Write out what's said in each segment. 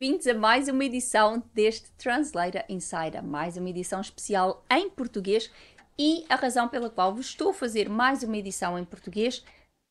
Bem-vindos a mais uma edição deste Translator Insider, mais uma edição especial em português e a razão pela qual vos estou a fazer mais uma edição em português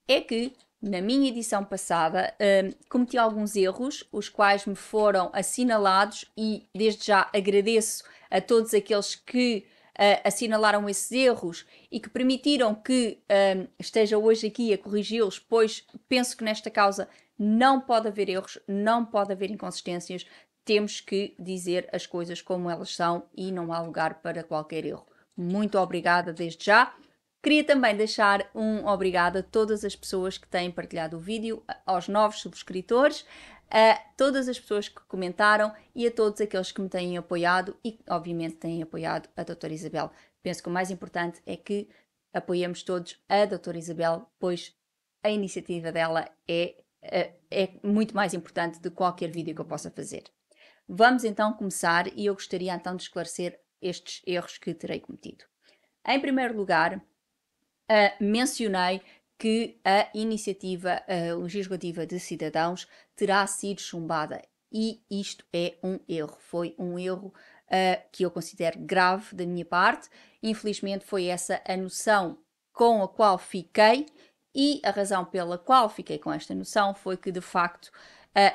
é que na minha edição passada um, cometi alguns erros, os quais me foram assinalados e desde já agradeço a todos aqueles que uh, assinalaram esses erros e que permitiram que hum, esteja hoje aqui a corrigi-los, pois penso que nesta causa não pode haver erros, não pode haver inconsistências, temos que dizer as coisas como elas são e não há lugar para qualquer erro. Muito obrigada desde já. Queria também deixar um obrigado a todas as pessoas que têm partilhado o vídeo, aos novos subscritores, a todas as pessoas que comentaram e a todos aqueles que me têm apoiado e, obviamente, têm apoiado a Doutora Isabel. Penso que o mais importante é que apoiemos todos a Doutora Isabel, pois a iniciativa dela é, é, é muito mais importante de qualquer vídeo que eu possa fazer. Vamos então começar e eu gostaria então de esclarecer estes erros que terei cometido. Em primeiro lugar, uh, mencionei que a iniciativa legislativa de cidadãos terá sido chumbada. E isto é um erro. Foi um erro uh, que eu considero grave da minha parte. Infelizmente, foi essa a noção com a qual fiquei, e a razão pela qual fiquei com esta noção foi que, de facto, uh,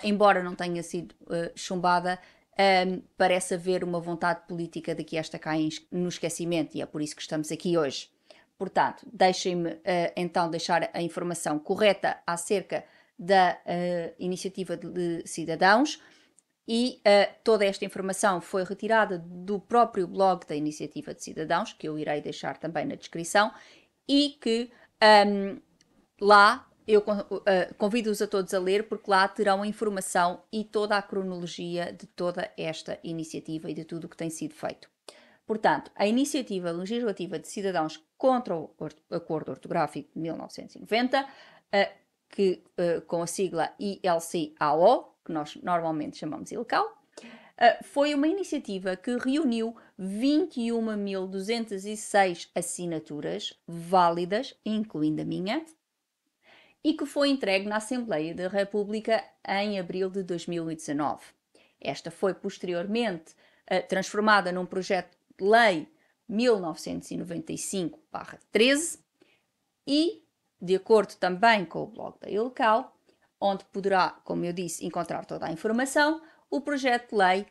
embora não tenha sido eh, chumbada, um, ehm, parece haver uma vontade política de que esta caia no esquecimento, e é por isso que estamos aqui hoje. Portanto, deixem-me eh, então deixar a informação correta acerca da eh, iniciativa de cidadãos e uh, toda esta informação foi retirada do próprio blog da Iniciativa de Cidadãos, que eu irei deixar também na descrição, e que um, ehm, lá eu uh, convido-os a todos a ler, porque lá terão a informação e toda a cronologia de toda esta iniciativa e de tudo o que tem sido feito. Portanto, a Iniciativa Legislativa de Cidadãos contra o Acordo Ortográfico de 1990, eh, que, eh, com a sigla ILCAO, que nós normalmente chamamos ILCAO, eh, foi uma iniciativa que reuniu 21.206 assinaturas válidas, incluindo a minha, e que foi entregue na Assembleia da República em abril de 2019. Esta foi posteriormente transformada num projeto Lei 1995-13 e, de acordo também com o blog da ILCAL, onde poderá, como eu disse, encontrar toda a informação, o projeto de lei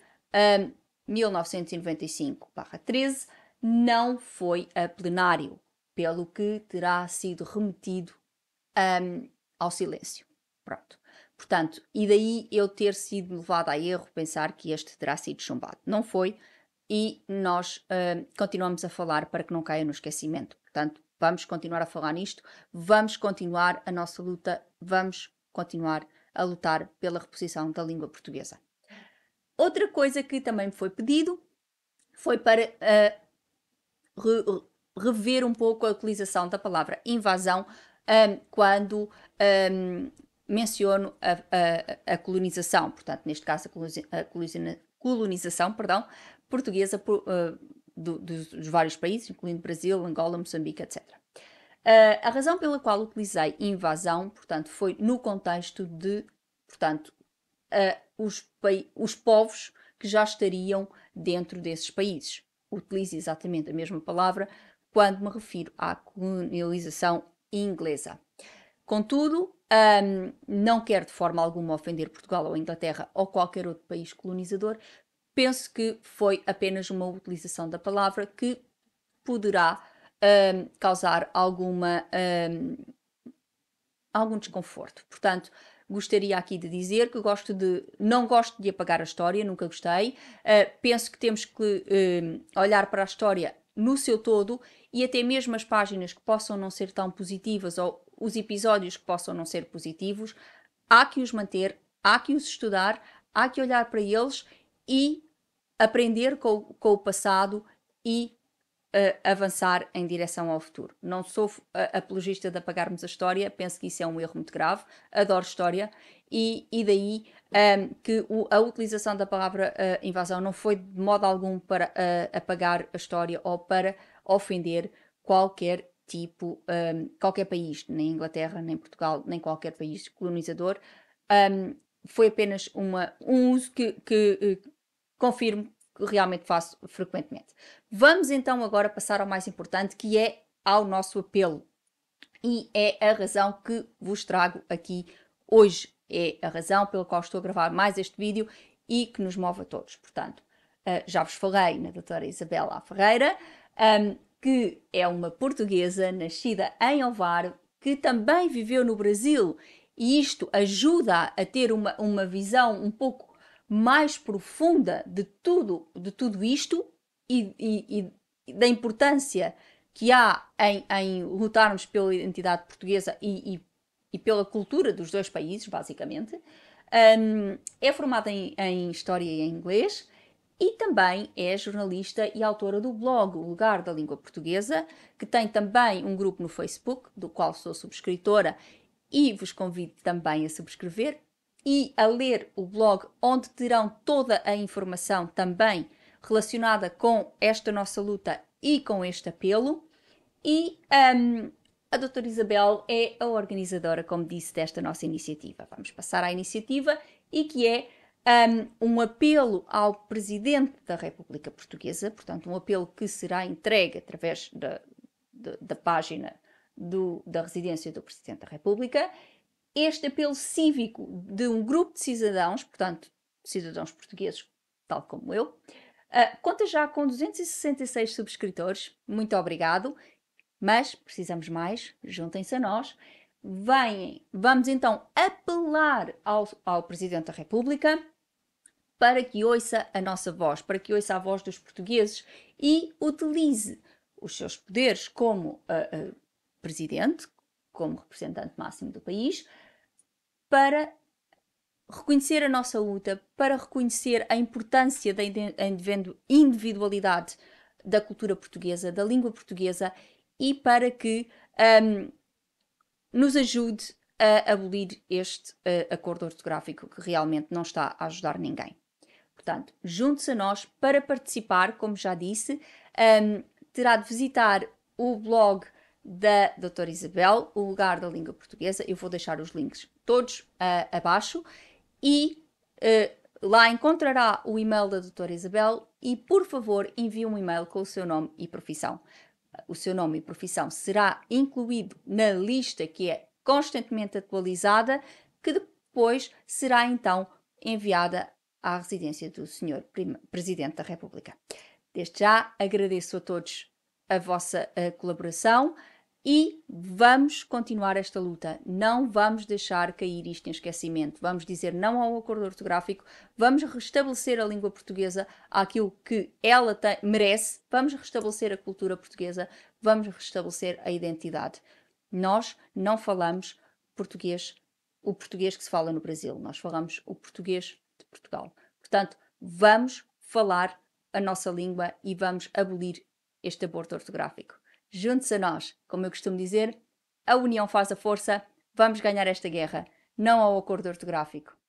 um, 1995-13 não foi a plenário, pelo que terá sido remetido um, ao silêncio. Pronto. Portanto, e daí eu ter sido levada a erro pensar que este terá sido chumbado. Não foi, e nós uh, continuamos a falar para que não caia no esquecimento. Portanto, vamos continuar a falar nisto, vamos continuar a nossa luta, vamos continuar a lutar pela reposição da língua portuguesa. Outra coisa que também me foi pedido foi para uh, re rever um pouco a utilização da palavra invasão um, quando um, menciono a, a, a, colonização, portanto, neste caso a colonização, perdão, portuguesa por, uh, do, dos, dos, vários países, incluindo Brasil, Angola, Moçambique, etc. Uh, ah, a razão pela qual utilizei invasão, portanto, foi no contexto de, portanto, ah, os, os povos que já estariam dentro desses países. Utilizo exatamente a mesma palavra quando me refiro à colonialização inglesa. Contudo, um, não quero de forma alguma ofender Portugal ou Inglaterra ou qualquer outro país colonizador, penso que foi apenas uma utilização da palavra que poderá um, causar alguma, um, algum desconforto. Portanto, gostaria aqui de dizer que gosto de não gosto de apagar a história, nunca gostei. Uh, penso que temos que hum, olhar para a história no seu todo e até mesmo as páginas que possam não ser tão positivas ou os episódios que possam não ser positivos, há que os manter, há que os estudar, há que olhar para eles e aprender com, com o passado e uh, avançar em direção ao futuro. Não sou uh, apologista de apagarmos a história, penso que isso é um erro muito grave, adoro história e, e daí um, ehm, que o, a utilização da palavra uh, invasão não foi de modo algum para eh, apagar a história ou para ofender qualquer tipo, um, ehm, qualquer país, nem Inglaterra, nem Portugal, nem qualquer país colonizador. Um, ehm, foi apenas uma, um uso que, que, confirmo que realmente faço frequentemente. Vamos então agora passar ao mais importante, que é ao nosso apelo. E é a razão que vos trago aqui hoje. É a razão pela qual estou a gravar mais este vídeo e que nos move a todos. Portanto, eh, já vos falei na doutora Isabela Ferreira, ehm, que é uma portuguesa nascida em Ovar, que também viveu no Brasil e isto ajuda a ter uma, uma visão um pouco mais profunda de tudo, de tudo isto e, e, e da importância que há em, em, lutarmos pela identidade portuguesa e, e, pela cultura dos dois países, basicamente, um, é formada em, em História e em Inglês e também é jornalista e autora do blog O Lugar da Língua Portuguesa, que tem também um grupo no Facebook, do qual sou subscritora e vos convido também a subscrever, e a ler o blog, onde terão toda a informação também relacionada com esta nossa luta e com este apelo. E um, a doutora Isabel é a organizadora, como disse, desta nossa iniciativa. Vamos passar à iniciativa e que é um, um, apelo ao Presidente da República Portuguesa, portanto, um apelo que será entregue através da, da, da página do, da residência do Presidente da República este apelo cívico de um grupo de cidadãos, portanto, cidadãos portugueses, tal como eu, uh, conta já com 266 subscritores. Muito obrigado, mas precisamos mais, juntem-se a nós. Vêm, vamos então apelar ao, ao Presidente da República para que ouça a nossa voz, para que ouça a voz dos portugueses e utilize os seus poderes como uh, uh, Presidente, como representante máximo do país, para reconhecer a nossa luta, para reconhecer a importância da individualidade da cultura portuguesa, da língua portuguesa e para que um, nos ajude a abolir este uh, acordo ortográfico que realmente não está a ajudar ninguém. Portanto, junte-se a nós para participar, como já disse, um, terá de visitar o blog da doutora Isabel, o lugar da língua portuguesa. Eu vou deixar os links todos uh, abaixo e uh, lá encontrará o e-mail da doutora Isabel e, por favor, envie um e-mail com o seu nome e profissão. O seu nome e profissão será incluído na lista que é constantemente atualizada, que depois será então enviada à residência do Sr. Presidente da República. Desde já agradeço a todos a vossa eh, colaboração e vamos continuar esta luta. Não vamos deixar cair isto em esquecimento. Vamos dizer não ao acordo ortográfico, vamos restabelecer a língua portuguesa àquilo que ela tem, merece, vamos restabelecer a cultura portuguesa, vamos restabelecer a identidade. Nós não falamos português, o português que se fala no Brasil, nós falamos o português de Portugal. Portanto, vamos falar a nossa língua e vamos abolir este aborto ortográfico. Junte-se a nós, como eu costumo dizer, a união faz a força, vamos ganhar esta guerra, não ao acordo ortográfico.